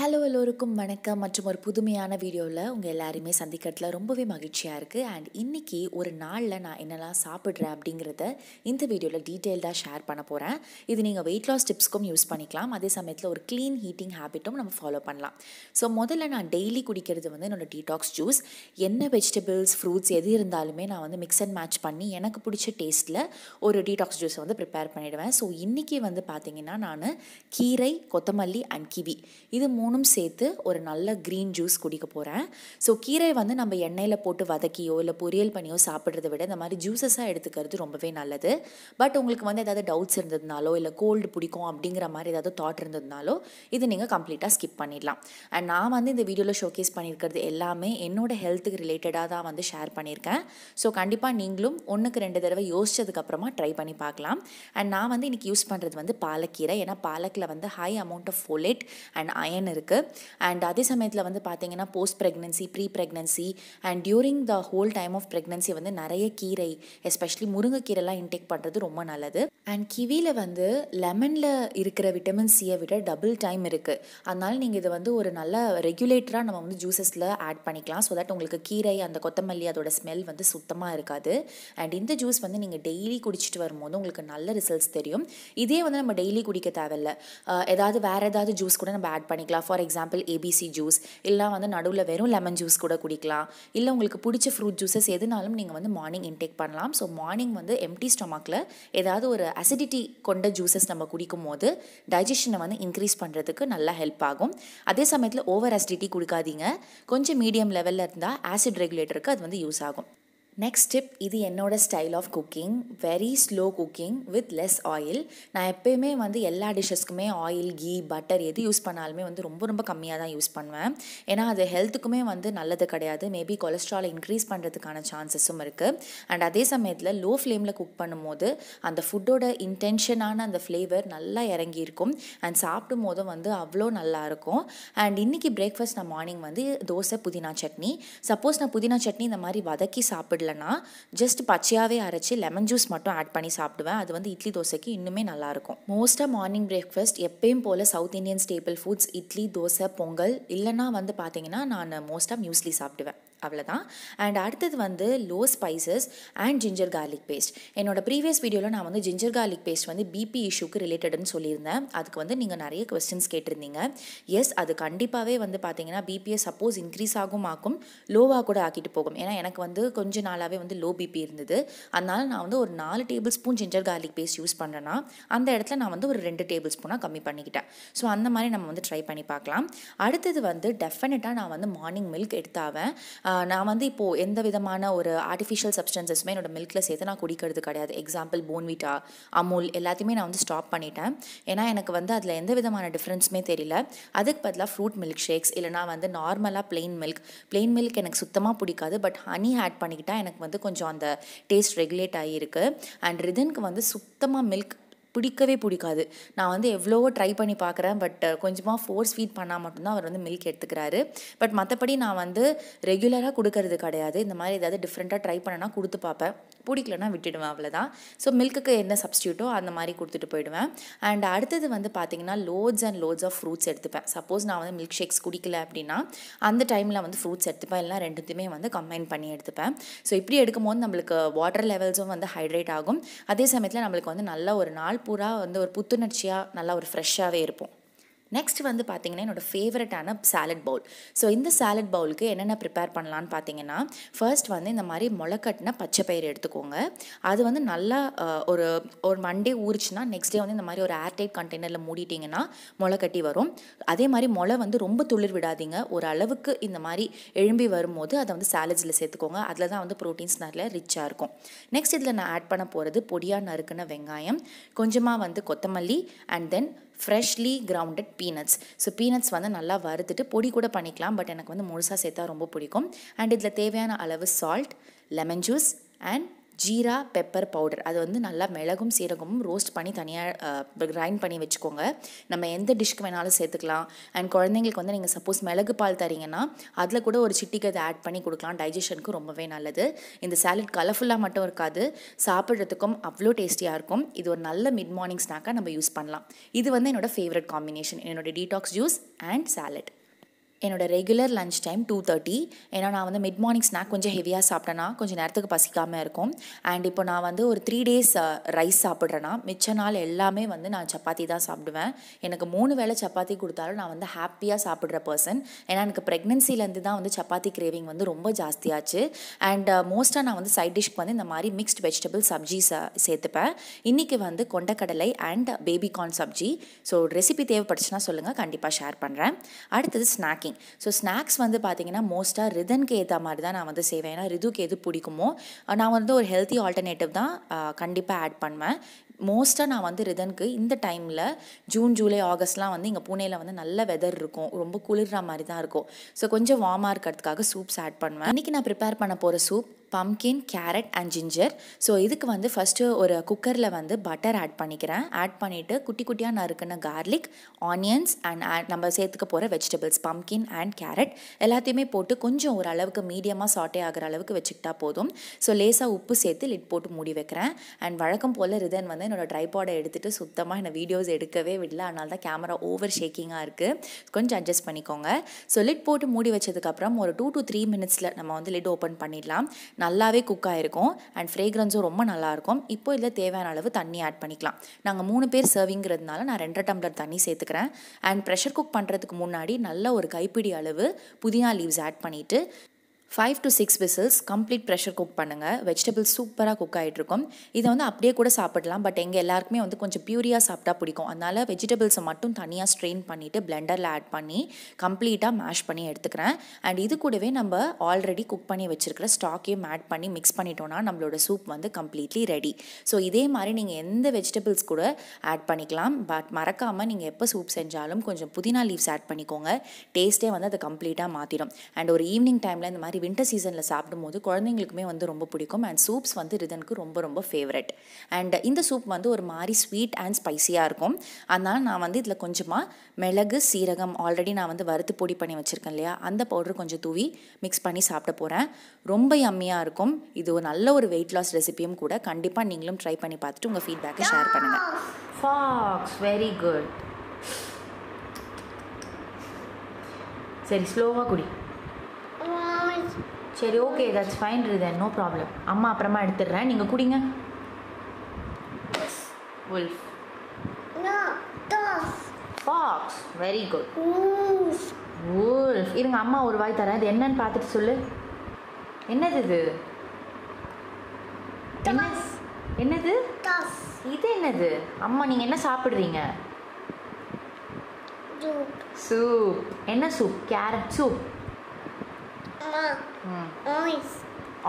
hello எல்லோருக்கும் வணக்கம் மற்றும் ஒரு புதுமையான வீடியோவில் உங்கள் எல்லாருமே சந்திக்கிறதுல ரொம்பவே மகிழ்ச்சியாக இருக்குது அண்ட் இன்றைக்கி ஒரு நாளில் நான் என்னெல்லாம் சாப்பிட்றேன் அப்படிங்கிறத இந்த வீடியோவில் டீட்டெயில்டாக ஷேர் பண்ண போகிறேன் இது நீங்கள் வெயிட் லாஸ் டிப்ஸ்க்கும் யூஸ் பண்ணிக்கலாம் அதே சமயத்தில் ஒரு க்ளீன் ஹீட்டிங் ஹேபிட்டும் நம்ம ஃபாலோ பண்ணலாம் ஸோ முதல்ல நான் டெய்லி குடிக்கிறது வந்து என்னோடய டீடாக்ஸ் ஜூஸ் என்ன வெஜிடபிள்ஸ் ஃப்ரூட்ஸ் எது இருந்தாலுமே நான் வந்து மிக்ஸ் அண்ட் மேட்ச் பண்ணி எனக்கு பிடிச்ச டேஸ்ட்டில் ஒரு டீடாக்ஸ் ஜூஸை வந்து ப்ரிப்பேர் பண்ணிவிடுவேன் ஸோ இன்றைக்கி வந்து பார்த்திங்கன்னா நான் கீரை கொத்தமல்லி அண்ட் கிவி இது மூணு மூணும் சேர்த்து ஒரு நல்ல க்ரீன் ஜூஸ் குடிக்க போகிறேன் ஸோ கீரை வந்து நம்ம எண்ணெயில் போட்டு வதக்கியோ இல்லை பொரியல் பண்ணியோ சாப்பிட்றத விட இந்த மாதிரி ஜூஸஸாக எடுத்துக்கிறது ரொம்பவே நல்லது பட் உங்களுக்கு வந்து ஏதாவது டவுட்ஸ் இருந்ததுனாலோ இல்லை கோல்டு பிடிக்கும் அப்படிங்கிற மாதிரி ஏதாவது தாட் இருந்ததுனாலோ இது நீங்கள் கம்ப்ளீட்டாக ஸ்கிப் பண்ணிடலாம் அண்ட் நான் வந்து இந்த வீடியோவில் ஷோகேஸ் பண்ணியிருக்கிறது எல்லாமே என்னோட ஹெல்த்துக்கு ரிலேட்டடாக தான் வந்து ஷேர் பண்ணியிருக்கேன் ஸோ கண்டிப்பாக நீங்களும் ஒன்றுக்கு ரெண்டு தடவை யோசிச்சதுக்கப்புறமா ட்ரை பண்ணி பார்க்கலாம் அண்ட் நான் வந்து இன்றைக்கி யூஸ் பண்ணுறது வந்து பாலக்கீரை ஏன்னா பாலக்கில் வந்து high amount of folate and iron option இருக்குது அண்ட் அதே சமயத்தில் வந்து பார்த்தீங்கன்னா post pregnancy pre pregnancy and during the whole time of pregnancy வந்து நிறைய கீரை எஸ்பெஷலி முருங்கைக்கீரைலாம் இன்டேக் பண்ணுறது ரொம்ப நல்லது அண்ட் கிவியில் வந்து லெமனில் இருக்கிற விட்டமின் சியை விட டபுள் டைம் இருக்குது அதனால் நீங்கள் இதை வந்து ஒரு நல்ல ரெகுலேட்டராக நம்ம வந்து ஜூசஸில் ஆட் பண்ணிக்கலாம் ஸோ தட் உங்களுக்கு கீரை அந்த கொத்தமல்லி அதோட ஸ்மெல் வந்து சுத்தமாக இருக்காது அண்ட் இந்த ஜூஸ் வந்து நீங்கள் டெய்லி குடிச்சிட்டு வரும்போது உங்களுக்கு நல்ல ரிசல்ட்ஸ் தெரியும் இதே வந்து நம்ம டெய்லி குடிக்க தேவையில்ல ஏதாவது வேறு ஏதாவது ஜூஸ் கூட நம்ம ஆட் பண்ணிக்கலாம் ஃபார் எக்ஸாம்பிள் ஏபிசி ஜூஸ் இல்லைனா வந்து நடுவில் வெறும் லெமன் ஜூஸ் கூட குடிக்கலாம் இல்லை உங்களுக்கு பிடிச்ச ஃப்ரூட் ஜூஸஸ் எதுனாலும் நீங்கள் வந்து மார்னிங் இன்டேக் பண்ணலாம் ஸோ மார்னிங் வந்து எம்டி ஸ்டொமக்கில் ஏதாவது ஒரு அசிடிட்டி கொண்ட ஜூஸஸ் நம்ம குடிக்கும் போது டைஜஷனை வந்து இன்க்ரீஸ் பண்ணுறதுக்கு நல்லா ஹெல்ப் ஆகும் அதே சமயத்தில் ஓவர் அசிடிட்டி கொடுக்காதீங்க கொஞ்சம் மீடியம் லெவலில் இருந்தால் ஆசிட் ரெகுலேட்டருக்கு அது வந்து யூஸ் ஆகும் நெக்ஸ்ட் டிப் இது என்னோடய style of cooking very slow cooking with less oil நான் எப்போயுமே வந்து எல்லா டிஷ்ஷஸ்க்குமே ஆயில் கீ பட்டர் எது யூஸ் பண்ணாலுமே வந்து ரொம்ப ரொம்ப கம்மியாக தான் யூஸ் பண்ணுவேன் ஏன்னா அது ஹெல்த்துக்குமே வந்து நல்லது கிடையாது மேபி கொலஸ்ட்ராலை இன்க்ரீஸ் பண்ணுறதுக்கான சான்சஸும் இருக்குது அண்ட் அதே சமயத்தில் லோ ஃப்ளேமில் குக் பண்ணும்போது அந்த ஃபுட்டோட இன்டென்ஷனான அந்த ஃப்ளேவர் நல்லா இறங்கியிருக்கும் அண்ட் சாப்பிடும் போதும் வந்து அவ்வளோ நல்லாயிருக்கும் அண்ட் இன்றைக்கி பிரேக்ஃபாஸ்ட் நான் மார்னிங் வந்து தோசை புதினா சட்னி சப்போஸ் நான் புதினா சட்னி இந்த மாதிரி வதக்கி சாப்பிட்டு சாப்பிடலன்னா ஜஸ்ட் பச்சையாகவே அரைச்சி லெமன் ஜூஸ் மட்டும் ஆட் பண்ணி சாப்பிடுவேன் அது வந்து இட்லி தோசைக்கு இன்னுமே நல்லாயிருக்கும் மோஸ்ட்டாக மார்னிங் பிரேக்ஃபாஸ்ட் எப்பயும் போல் south Indian staple foods idli dosa pongal இல்லைனா வந்து பார்த்தீங்கன்னா நான் மோஸ்ட்டாக மியூஸ்லி சாப்பிடுவேன் அவ்வளோதான் அண்ட் அடுத்தது வந்து low spices and ginger garlic paste என்னோடய ப்ரீவியஸ் வீடியோவில் நான் வந்து ஜிஞ்சர் கார்லிக் பேஸ்ட் வந்து பிபி இஷ்யூக்கு ரிலேட்டடுன்னு சொல்லியிருந்தேன் அதுக்கு வந்து நீங்கள் நிறைய கொஸ்டின்ஸ் கேட்டிருந்தீங்க எஸ் அது கண்டிப்பாகவே வந்து பார்த்தீங்கன்னா பிபியை சப்போஸ் இன்க்ரீஸ் ஆகும் ஆக்கும் லோவாக கூட ஆக்கிட்டு போகும் ஏன்னா எனக்கு வந்து கொஞ்ச நாளாகவே வந்து லோ பிபி இருந்தது அதனால் நான் வந்து ஒரு நாலு tablespoon ginger garlic paste use பண்ணுறேன்னா அந்த இடத்துல நான் வந்து ஒரு ரெண்டு டேபிள் ஸ்பூனாக கம்மி பண்ணிக்கிட்டேன் ஸோ அந்த மாதிரி நம்ம வந்து ட்ரை பண்ணி பார்க்கலாம் அடுத்தது வந்து டெஃபினட்டாக நான் வந்து மார்னிங் மில்க் எடுத்தாவேன் நான் வந்து இப்போது எந்த விதமான ஒரு ஆர்டிஃபிஷியல் சப்ஸ்டன்சஸுமே என்னோடய மில்கில் சேர்த்து நான் குடிக்கிறது கிடையாது எக்ஸாம்பிள் போன்விட்டா அமுல் எல்லாத்தையுமே நான் வந்து ஸ்டாப் பண்ணிட்டேன் ஏன்னா எனக்கு வந்து அதில் எந்த விதமான டிஃப்ரென்ஸுமே தெரியல அதுக்கு பதிலாக ஃப்ரூட் மில்க் ஷேக்ஸ் இல்லைனா வந்து நார்மலாக பிளெயின் மில்க் பிளெயின் மில்க் எனக்கு சுத்தமாக பிடிக்காது பட் ஹனி ஆட் பண்ணிக்கிட்டால் எனக்கு வந்து கொஞ்சம் அந்த டேஸ்ட் ரெகுலேட் ஆகியிருக்கு அண்ட் ரிதனுக்கு வந்து சுத்தமாக மில்க் பிடிக்கவே பிடிக்காது நான் வந்து எவ்வளவோ ட்ரை பண்ணி பார்க்குறேன் பட் கொஞ்சமாக ஃபோர்ஸ் ஃபீட் பண்ணால் மட்டும்தான் அவர் வந்து மில்க் எடுத்துக்கிறாரு பட் மற்றபடி நான் வந்து ரெகுலராக கொடுக்கறது கிடையாது இந்த மாதிரி ஏதாவது டிஃப்ரெண்ட்டாக ட்ரை பண்ணனா கொடுத்து பார்ப்பேன் பிடிக்கலன்னா விட்டுடுவேன் அவ்வளோதான் ஸோ மில்க்குக்கு என்ன சப்ஸ்டியூட்டோ அந்த மாதிரி கொடுத்துட்டு போயிடுவேன் அண்ட் அடுத்தது வந்து பார்த்தீங்கன்னா lots and lots of fruits எடுத்துப்பேன் சப்போஸ் நான் வந்து மில்க் ஷேக்ஸ் குடிக்கல அப்படின்னா அந்த டைமில் வந்து ஃப்ரூட்ஸ் எடுத்துப்பேன் எல்லாம் ரெண்டுத்தையுமே வந்து கம்பைன் பண்ணி எடுத்துப்பேன் ஸோ இப்படி எடுக்கும்போது நம்மளுக்கு வாட்டர் லெவல்ஸும் வந்து ஹைட்ரேட் ஆகும் அதே சமயத்தில் நம்மளுக்கு வந்து நல்ல ஒரு நாள் நாள் பூரா வந்து ஒரு புத்துணர்ச்சியாக நல்லா ஒரு ஃப்ரெஷ்ஷாகவே இருப்போம் நெக்ஸ்ட் வந்து பார்த்திங்கன்னா என்னோடய ஃபேவரட்டான சாலட் பவுல் ஸோ இந்த சாலட் பவுலுக்கு என்னென்ன ப்ரிப்பேர் பண்ணலான்னு பார்த்தீங்கன்னா ஃபர்ஸ்ட் வந்து இந்த மாதிரி முளைக்கட்டின பச்சை பயிர் எடுத்துக்கோங்க அது வந்து நல்லா ஒரு ஒரு மண்டே ஊறிச்சுன்னா நெக்ஸ்ட் டே வந்து இந்த மாதிரி ஒரு ஏர்டைட் கண்டெய்னரில் மூடிட்டிங்கன்னா முளை கட்டி வரும் அதே மாதிரி முளை வந்து ரொம்ப துளிர் விடாதீங்க ஒரு அளவுக்கு இந்த மாதிரி எழும்பி வரும்போது அதை வந்து சாலட்ஸில் சேர்த்துக்கோங்க அதில் தான் வந்து ப்ரோட்டீன்ஸ் நிறைய ரிச்சாக இருக்கும் நெக்ஸ்ட் இதில் நான் ஆட் பண்ண போகிறது பொடியாக நறுக்குன வெங்காயம் கொஞ்சமாக வந்து கொத்தமல்லி and then freshly grounded peanuts so peanuts வந்து நல்லா வறுத்துட்டு பொடி கூட பண்ணிக்கலாம் பட் எனக்கு வந்து முழுசாக சேர்த்தா ரொம்ப பிடிக்கும் அண்ட் இதில் தேவையான அளவு salt lemon juice and jeera pepper powder அது வந்து நல்லா மிளகும் சீரகமும் ரோஸ்ட் பண்ணி தனியாக கிரைண்ட் பண்ணி வச்சுக்கோங்க நம்ம எந்த டிஷ்க்கு வேணாலும் சேர்த்துக்கலாம் அண்ட் குழந்தைங்களுக்கு வந்து நீங்கள் சப்போஸ் மிளகு பால் தரீங்கன்னா அதில் கூட ஒரு சிட்டிக்கு அதை ஆட் பண்ணி கொடுக்கலாம் டைஜஷனுக்கு ரொம்பவே நல்லது இந்த சாலட் கலர்ஃபுல்லாக மட்டும் இருக்காது சாப்பிட்றதுக்கும் அவ்வளோ டேஸ்டியாக இருக்கும் இது ஒரு நல்ல மிட் மார்னிங் ஸ்நாக்காக நம்ம யூஸ் பண்ணலாம் இது வந்து என்னோடய ஃபேவரட் காம்பினேஷன் என்னோடய டீடாக்ஸ் ஜூஸ் அண்ட் சாலட் என்னோடய regular lunch time two thirty ஏன்னா நான் வந்து மிட் மார்னிங் ஸ்நாக் கொஞ்சம் ஹெவியாக சாப்பிட்டேன்னா கொஞ்சம் நேரத்துக்கு பசிக்காமல் இருக்கும் அண்ட் இப்போ நான் வந்து ஒரு த்ரீ டேஸ் ரைஸ் சாப்பிட்றேன்னா மிச்ச நாள் எல்லாமே வந்து நான் சப்பாத்தி தான் சாப்பிடுவேன் எனக்கு மூணு வேளை சப்பாத்தி கொடுத்தாலும் நான் வந்து ஹாப்பியாக சாப்பிட்ற பர்சன் ஏன்னா எனக்கு ப்ரெக்னென்சிலேருந்து தான் வந்து சப்பாத்தி கிரேவிங் வந்து ரொம்ப ஜாஸ்தியாச்சு அண்ட் மோஸ்ட்டாக நான் வந்து சைட் டிஷ்க்கு வந்து இந்த மாதிரி மிக்ஸ்ட் வெஜிடபிள் சப்ஜி சேர்த்துப்பேன் இன்றைக்கி வந்து கொண்டக்கடலை அண்ட் பேபிகார்ன் சப்ஜி ஸோ ரெசிபி தேவைப்பட்டுச்சுன்னா சொல்லுங்கள் கண்டிப்பாக ஷேர் பண்ணுறேன் அடுத்தது ஸ்நாக்கிங் ஸ்நாக்கிங் ஸோ ஸ்நாக்ஸ் வந்து பார்த்தீங்கன்னா மோஸ்ட்டாக ரிதனுக்கு ஏற்ற மாதிரி தான் நான் வந்து செய்வேன் ஏன்னா ரிதுக்கு எது பிடிக்குமோ நான் வந்து ஒரு ஹெல்த்தி ஆல்டர்னேட்டிவ் தான் கண்டிப்பாக ஆட் பண்ணுவேன் மோஸ்ட்டாக நான் வந்து ரிதனுக்கு இந்த டைமில் ஜூன் ஜூலை ஆகஸ்ட்லாம் வந்து இங்கே புனேயில் வந்து நல்ல வெதர் இருக்கும் ரொம்ப குளிர்ற மாதிரி தான் இருக்கும் ஸோ கொஞ்சம் வார்மாக இருக்கிறதுக்காக சூப்ஸ் ஆட் பண்ணுவேன் இன்றைக்கி நான் ப்ரிப்பேர் பண்ண போகிற soup pumpkin carrot and ginger so இதுக்கு வந்து ஃபஸ்ட்டு ஒரு குக்கரில் வந்து பட்டர் ஆட் பண்ணிக்கிறேன் ஆட் பண்ணிவிட்டு குட்டி குட்டியாக நறுக்கின கார்லிக் ஆனியன்ஸ் அண்ட் நம்ம சேர்த்துக்க போகிற வெஜிடபிள்ஸ் பம்கின் அண்ட் கேரட் எல்லாத்தையுமே போட்டு கொஞ்சம் ஓரளவுக்கு மீடியமாக சாட்டே ஆகிற அளவுக்கு வச்சுக்கிட்டா போதும் ஸோ லேசாக உப்பு சேர்த்து லிட் போட்டு மூடி வைக்கிறேன் அண்ட் வழக்கம் போல் ரிதன் வந்து என்னோடய ட்ரைபாடை எடுத்துகிட்டு சுத்தமாக என்னை வீடியோஸ் எடுக்கவே விடல அதனால தான் கேமரா ஓவர் ஷேக்கிங்காக இருக்குது கொஞ்சம் அட்ஜஸ்ட் பண்ணிக்கோங்க ஸோ லிட் போட்டு மூடி வச்சதுக்கப்புறம் ஒரு டூ டு த்ரீ மினிட்ஸில் நம்ம வந்து லிட் ஓப்பன் பண்ணிடலாம் நல்லாவே குக் ஆகிருக்கும் அண்ட் ஃப்ரேக்ரன்ஸும் ரொம்ப நல்லாயிருக்கும் இப்போ இதில் தேவையான அளவு தண்ணி ஆட் பண்ணிக்கலாம் நாங்கள் மூணு பேர் சர்விங்கிறதுனால நான் ரெண்டரை டம்ளர் தண்ணி சேர்த்துக்கிறேன் அண்ட் ப்ரெஷர் குக் பண்ணுறதுக்கு முன்னாடி நல்ல ஒரு கைப்பிடி அளவு புதினா லீவ்ஸ் ஆட் பண்ணிவிட்டு five to six whistles complete pressure cook பண்ணுங்கள் வெஜிடபிள்ஸ் சூப்பராக குக் ஆகிட்ருக்கும் இதை வந்து அப்படியே கூட சாப்பிடலாம் பட் எங்கள் எல்லாருக்குமே வந்து கொஞ்சம் பியூரியாக சாப்பிட்டா பிடிக்கும் அதனால் வெஜிடபிள்ஸை மட்டும் தனியாக ஸ்ட்ரெயின் பண்ணிவிட்டு பிளெண்டரில் ஆட் பண்ணி கம்ப்ளீட்டாக மேஷ் பண்ணி எடுத்துக்கிறேன் அண்ட் இது கூடவே நம்ம ஆல்ரெடி குக் பண்ணி வச்சுருக்கிற ஸ்டாக்கையும் ஆட் பண்ணி மிக்ஸ் பண்ணிட்டோன்னா நம்மளோட சூப் வந்து கம்ப்ளீட்லி ரெடி ஸோ இதே மாதிரி நீங்கள் எந்த வெஜிடபிள்ஸ் கூட ஆட் பண்ணிக்கலாம் பட் மறக்காமல் நீங்கள் எப்போ சூப் செஞ்சாலும் கொஞ்சம் புதினா லீவ்ஸ் ஆட் பண்ணிக்கோங்க டேஸ்ட்டே வந்து அதை கம்ப்ளீட்டாக மாற்றிடும் அண்ட் ஒரு ஈவினிங் டைமில் இந்த மாதிரி மாதிரி வின்டர் சீசனில் சாப்பிடும்போது குழந்தைங்களுக்குமே வந்து ரொம்ப பிடிக்கும் அண்ட் சூப்ஸ் வந்து ரிதனுக்கு ரொம்ப ரொம்ப ஃபேவரட் அண்ட் இந்த சூப் வந்து ஒரு மாதிரி ஸ்வீட் அண்ட் ஸ்பைசியாக இருக்கும் அதனால் நான் வந்து இதில் கொஞ்சமாக மிளகு சீரகம் ஆல்ரெடி நான் வந்து வறுத்து பொடி பண்ணி வச்சுருக்கேன் இல்லையா அந்த பவுடர் கொஞ்சம் தூவி மிக்ஸ் பண்ணி சாப்பிட போகிறேன் ரொம்ப யம்மியாக இருக்கும் இது ஒரு நல்ல ஒரு வெயிட் லாஸ் ரெசிபியும் கூட கண்டிப்பாக நீங்களும் ட்ரை பண்ணி பார்த்துட்டு உங்கள் ஃபீட்பேக்கை ஷேர் பண்ணுங்கள் ஃபாக்ஸ் வெரி குட் சரி ஸ்லோவாக குடி சரி okay that's fine Rithan no problem அம்மா அப்புறமா எடுத்துடுறேன் நீங்கள் குடிங்க ஃபாக்ஸ் வெரி குட் உல்ஃப் இருங்க அம்மா ஒரு வாய் தரேன் இது என்னன்னு பார்த்துட்டு சொல்லு என்னது இது என்னது இது என்னது அம்மா நீங்கள் என்ன சாப்பிடுறீங்க சூப் என்ன soup carrot soup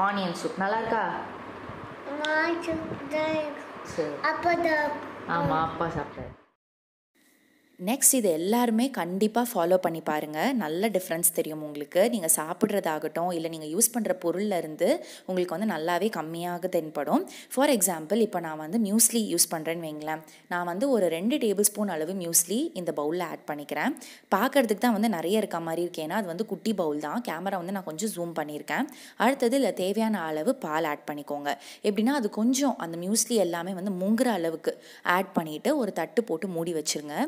onion soup நல்லா இருக்கா சரி அப்பா ஆமாம் அப்பா சாப்பிட்டாரு நெக்ஸ்ட் இது எல்லாருமே கண்டிப்பாக ஃபாலோ பண்ணி பாருங்கள் நல்ல டிஃப்ரென்ஸ் தெரியும் உங்களுக்கு நீங்கள் சாப்பிட்றதாகட்டும் இல்லை நீங்கள் யூஸ் பண்ணுற பொருள்லேருந்து உங்களுக்கு வந்து நல்லாவே கம்மியாக தென்படும் ஃபார் எக்ஸாம்பிள் இப்போ நான் வந்து மியூஸ்லி யூஸ் பண்ணுறேன்னு வைங்களேன் நான் வந்து ஒரு ரெண்டு டேபிள் ஸ்பூன் அளவு மியூஸ்லி இந்த பவுலில் ஆட் பண்ணிக்கிறேன் பார்க்குறதுக்கு தான் வந்து நிறைய இருக்க மாதிரி இருக்கேன்னா அது வந்து குட்டி பவுல் தான் கேமரா வந்து நான் கொஞ்சம் ஜூம் பண்ணியிருக்கேன் அடுத்தது இல்லை தேவையான அளவு பால் ஆட் பண்ணிக்கோங்க எப்படின்னா அது கொஞ்சம் அந்த மியூஸ்லி எல்லாமே வந்து முங்குற அளவுக்கு ஆட் பண்ணிவிட்டு ஒரு தட்டு போட்டு மூடி வச்சுருங்க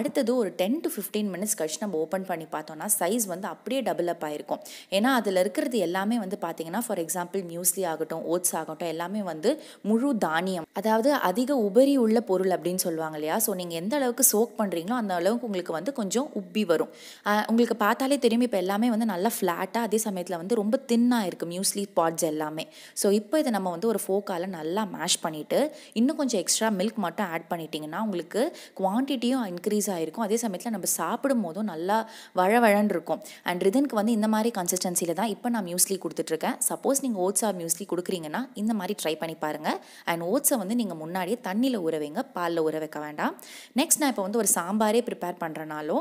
அடுத்தது ஒரு டென் டு ஃபிஃப்டீன் மினிட்ஸ் கழிச்சு நம்ம ஓப்பன் பண்ணி பார்த்தோம்னா சைஸ் வந்து அப்படியே டபுள் அப் ஆகிருக்கும் ஏன்னா அதில் இருக்கிறது எல்லாமே வந்து பார்த்தீங்கன்னா ஃபார் எக்ஸாம்பிள் மியூஸ்லி ஆகட்டும் ஓட்ஸ் ஆகட்டும் எல்லாமே வந்து முழு தானியம் அதாவது அதிக உபரி உள்ள பொருள் அப்படின்னு சொல்லுவாங்க இல்லையா ஸோ நீங்கள் எந்த அளவுக்கு சோக் பண்ணுறீங்களோ அந்த அளவுக்கு உங்களுக்கு வந்து கொஞ்சம் உப்பி வரும் உங்களுக்கு பார்த்தாலே தெரியும் இப்போ எல்லாமே வந்து நல்லா ஃப்ளாட்டாக அதே சமயத்தில் வந்து ரொம்ப தின்னாக இருக்குது மியூஸ்லி பாட்ஸ் எல்லாமே ஸோ இப்போ இதை நம்ம வந்து ஒரு ஃபோக்கால் நல்லா மேஷ் பண்ணிவிட்டு இன்னும் கொஞ்சம் எக்ஸ்ட்ரா மில்க் மட்டும் ஆட் பண்ணிட்டீங்கன்னா உங்களுக்கு குவான்டிட்டியும் இன்க்ரீஸ் ஆகிருக்கும் அதே சமயத்தில் நம்ம சாப்பிடும் போதும் நல்லா வழவழன்னு இருக்கும் அண்ட் ரிதனுக்கு வந்து இந்த மாதிரி கன்சிஸ்டன்சியில் தான் இப்போ நான் மியூஸ்லி கொடுத்துட்ருக்கேன் சப்போஸ் நீங்கள் ஓட்ஸ் ஆர் மியூஸ்லி கொடுக்குறீங்கன்னா இந்த மாதிரி ட்ரை பண்ணி பாருங்கள் அண்ட் ஓட்ஸை வந்து நீங்கள் முன்னாடியே தண்ணியில் ஊற வைங்க பாலில் ஊற வைக்க வேண்டாம் நெக்ஸ்ட் நான் இப்போ வந்து ஒரு சாம்பாரே ப்ரிப்பேர் பண்ணுறனாலோ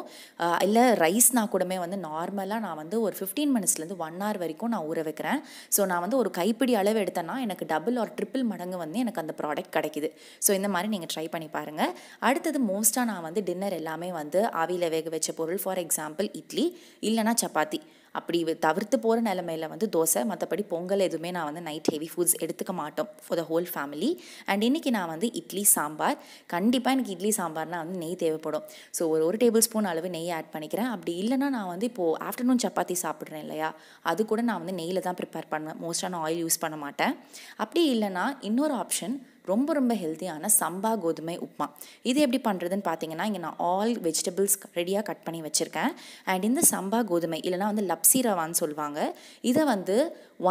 இல்லை ரைஸ்னா கூடமே வந்து நார்மலாக நான் வந்து ஒரு ஃபிஃப்டீன் மினிட்ஸ்லேருந்து ஒன் ஹவர் வரைக்கும் நான் ஊற வைக்கிறேன் ஸோ நான் வந்து ஒரு கைப்பிடி அளவு எடுத்தேன்னா எனக்கு டபுள் ஆர் ட்ரிப்பிள் மடங்கு வந்து எனக்கு அந்த ப்ராடக்ட் கிடைக்குது ஸோ இந்த மாதிரி நீங்கள் ட்ரை பண்ணி பாருங்கள் அடுத்தது மோஸ்ட்டாக நான் வந்து டின்னர் டின்னர் எல்லாமே வந்து ஆவியில் வேக வச்ச பொருள் ஃபார் எக்ஸாம்பிள் இட்லி இல்லைனா சப்பாத்தி அப்படி தவிர்த்து போகிற நிலமையில வந்து தோசை மற்றபடி பொங்கல் எதுவுமே நான் வந்து நைட் ஹெவி ஃபுட்ஸ் எடுத்துக்க மாட்டோம் for the whole family and இன்றைக்கி நான் வந்து இட்லி சாம்பார் கண்டிப்பாக எனக்கு இட்லி சாம்பார்னால் வந்து நெய் தேவைப்படும் ஸோ ஒரு ஒரு டேபிள் ஸ்பூன் அளவு நெய் ஆட் பண்ணிக்கிறேன் அப்படி இல்லைனா நான் வந்து இப்போது ஆஃப்டர்நூன் சப்பாத்தி சாப்பிட்றேன் இல்லையா அது கூட நான் வந்து நெய்யில் தான் ப்ரிப்பேர் பண்ணுவேன் மோஸ்ட்டாக நான் ஆயில் யூஸ் பண்ண மாட்டேன் அப்படி இல்லைனா இன்னொரு ஆப்ஷன் ரொம்ப ரொம்ப ஹெல்த்தியான சம்பா கோதுமை உப்மா இது எப்படி பண்ணுறதுன்னு பார்த்தீங்கன்னா இங்கே நான் ஆல் வெஜிடபிள்ஸ் ரெடியாக கட் பண்ணி வச்சுருக்கேன் அண்ட் இந்த சம்பா கோதுமை இல்லைனா வந்து லப்சி ரவான்னு சொல்லுவாங்க இதை வந்து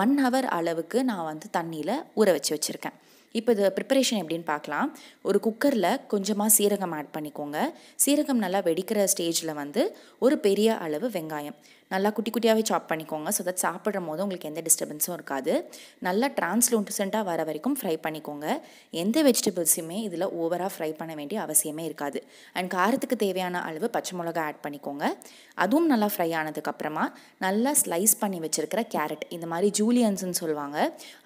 ஒன் ஹவர் அளவுக்கு நான் வந்து தண்ணியில் ஊற வச்சு வச்சுருக்கேன் இப்போ இது ப்ரிப்பரேஷன் எப்படின்னு பார்க்கலாம் ஒரு குக்கரில் கொஞ்சமாக சீரகம் ஆட் பண்ணிக்கோங்க சீரகம் நல்லா வெடிக்கிற ஸ்டேஜில் வந்து ஒரு பெரிய அளவு வெங்காயம் நல்லா குட்டி குட்டியாகவே சாப் பண்ணிக்கோங்க ஸோ தட் சாப்பிட்றம் போது உங்களுக்கு எந்த டிஸ்டர்பன்ஸும் இருக்காது நல்லா டிரான்ஸ்லூசண்ட்டாக வர வரைக்கும் ஃப்ரை பண்ணிக்கோங்க எந்த வெஜிடபிள்ஸுமே இதில் ஓவராக ஃப்ரை பண்ண வேண்டிய அவசியமே இருக்காது அண்ட் காரத்துக்கு தேவையான அளவு பச்சை மிளகா ஆட் பண்ணிக்கோங்க அதுவும் நல்லா ஃப்ரை ஆனதுக்கப்புறமா நல்லா ஸ்லைஸ் பண்ணி வச்சுருக்கிற கேரட் இந்த மாதிரி ஜூலியன்ஸ்னு சொல்லுவாங்க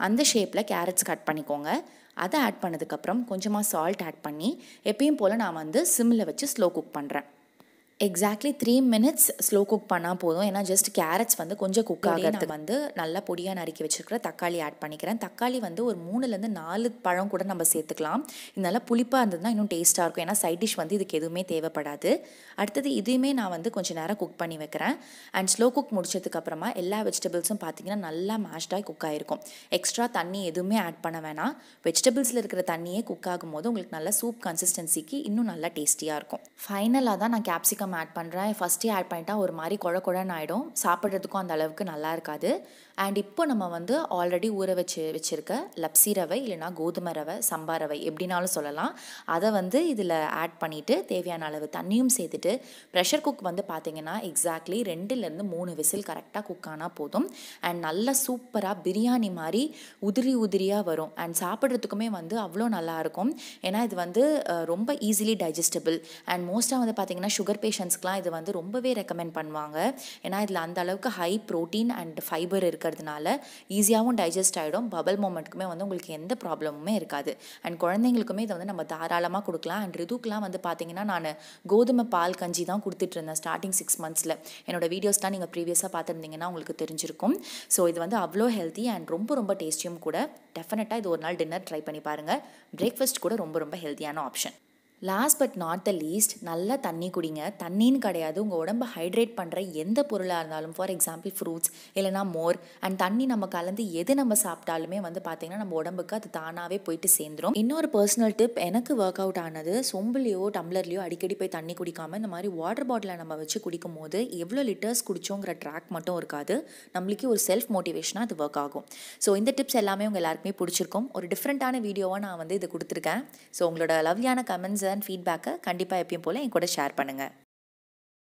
அந்த ஷேப்பில் கேரட்ஸ் கட் பண்ணிக்கோங்க அதை ஆட் பண்ணதுக்கப்புறம் கொஞ்சமாக சால்ட் ஆட் பண்ணி எப்பயும் போல் நான் வந்து சிம்மில் வச்சு ஸ்லோ குக் பண்ணுறேன் exactly three minutes slow cook பண்ணால் போதும் ஏன்னா ஜஸ்ட் கேரட்ஸ் வந்து கொஞ்சம் குக் ஆகிறது வந்து நல்லா பொடியாக நறுக்கி வச்சுருக்கிற தக்காளி ஆட் பண்ணிக்கிறேன் தக்காளி வந்து ஒரு மூணுலேருந்து நாலு பழம் கூட நம்ம சேர்த்துக்கலாம் இதனால புளிப்பாக இருந்ததுன்னா இன்னும் டேஸ்ட்டாக இருக்கும் ஏன்னா சைட் டிஷ் வந்து இதுக்கு எதுவுமே தேவைப்படாது அடுத்தது இதையுமே நான் வந்து கொஞ்சம் நேரம் குக் பண்ணி வைக்கிறேன் அண்ட் ஸ்லோ குக் முடிச்சதுக்கப்புறமா எல்லா வெஜிடபிள்ஸும் பார்த்திங்கன்னா நல்லா மேஷ்டாக குக் ஆகிருக்கும் எக்ஸ்ட்ரா தண்ணி எதுவுமே ஆட் பண்ண வேணாம் வெஜிடபிள்ஸில் இருக்கிற தண்ணியே குக் ஆகும்போது உங்களுக்கு நல்லா சூப் கன்சிஸ்டன்சிக்கு இன்னும் நல்லா டேஸ்டியாக இருக்கும் ஃபைனலாக தான் நான் கேப்சிகம் ஆட் பண்ணுறேன் ஃபஸ்ட்டே ஆட் பண்ணிட்டா ஒரு மாதிரி குழ குழன்னு ஆகிடும் சாப்பிட்றதுக்கும் அந்த அளவுக்கு நல்லா இருக்காது அண்ட் இப்போ நம்ம வந்து ஆல்ரெடி ஊற வச்சு வச்சுருக்க லப்சி ரவை இல்லைனா கோதுமை ரவை சம்பா ரவை எப்படினாலும் சொல்லலாம் அதை வந்து இதில் ஆட் பண்ணிவிட்டு தேவையான அளவு தண்ணியும் சேர்த்துட்டு ப்ரெஷர் குக் வந்து பார்த்திங்கன்னா எக்ஸாக்ட்லி ரெண்டுலேருந்து மூணு விசில் கரெக்டாக குக் ஆனால் போதும் அண்ட் நல்லா சூப்பராக பிரியாணி மாதிரி உதிரி உதிரியாக வரும் அண்ட் சாப்பிட்றதுக்குமே வந்து அவ்வளோ நல்லாயிருக்கும் ஏன்னா இது வந்து ரொம்ப ஈஸிலி டைஜஸ்டபிள் அண்ட் மோஸ்ட்டாக வந்து பார்த்திங்கன்னா சுகர் பேஷண்ட்ஸ்க்குலாம் இது வந்து ரொம்பவே ரெக்கமெண்ட் பண்ணுவாங்க ஏன்னா இதில் அந்த அளவுக்கு ஹை ப்ரோட்டீன் அண்ட் ஃபைபர் இருக்குது இருக்கிறதுனால ஈஸியாகவும் டைஜஸ்ட் ஆகிடும் பபல் மூமெண்ட்டுக்குமே வந்து உங்களுக்கு எந்த ப்ராப்ளமுமே இருக்காது அண்ட் குழந்தைங்களுக்குமே இதை வந்து நம்ம தாராளமாக கொடுக்கலாம் அண்ட் ரிதுக்கெலாம் வந்து பார்த்தீங்கன்னா நான் கோதுமை பால் கஞ்சி தான் கொடுத்துட்டு இருந்தேன் ஸ்டார்டிங் சிக்ஸ் மந்த்ஸில் என்னோடய வீடியோஸ்லாம் நீங்கள் ப்ரீவியஸாக பார்த்துருந்தீங்கன்னா உங்களுக்கு தெரிஞ்சிருக்கும் ஸோ இது வந்து அவ்வளோ ஹெல்த்தி அண்ட் ரொம்ப ரொம்ப டேஸ்டியும் கூட டெஃபினட்டாக இது ஒரு நாள் டின்னர் ட்ரை பண்ணி பாருங்கள் பிரேக்ஃபாஸ்ட் கூட ரொம்ப ரொம்ப ஹெல்த்தியான option last but not the least நல்லா தண்ணி குடிங்க தண்ணின்னு கிடையாது உங்கள் உடம்பு ஹைட்ரேட் பண்ணுற எந்த பொருளாக இருந்தாலும் ஃபார் எக்ஸாம்பிள் ஃப்ரூட்ஸ் இல்லைனா மோர் அண்ட் தண்ணி நம்ம கலந்து எது நம்ம சாப்பிட்டாலுமே வந்து பார்த்திங்கன்னா நம்ம உடம்புக்கு அது தானாகவே போயிட்டு சேர்ந்துடும் இன்னொரு பர்சனல் டிப் எனக்கு ஒர்க் அவுட் ஆனது சொம்புலேயோ டம்ளர்லேயோ அடிக்கடி போய் தண்ணி குடிக்காமல் இந்த மாதிரி வாட்டர் பாட்டிலை நம்ம வச்சு குடிக்கும் போது எவ்வளோ லிட்டர்ஸ் குடிச்சோங்கிற ட்ராக் மட்டும் இருக்காது நம்மளுக்கே ஒரு செல்ஃப் மோட்டிவேஷனாக அது ஒர்க் ஆகும் ஸோ இந்த டிப்ஸ் எல்லாமே உங்கள் எல்லாருக்குமே பிடிச்சிருக்கும் ஒரு டிஃப்ரெண்ட்டான வீடியோவாக நான் வந்து இது கொடுத்துருக்கேன் ஸோ உங்களோட லவ்யான கமெண்ட்ஸை ஏதாவது ஃபீட்பேக்கை கண்டிப்பாக எப்பயும் போல் என் கூட ஷேர் பண்ணுங்கள்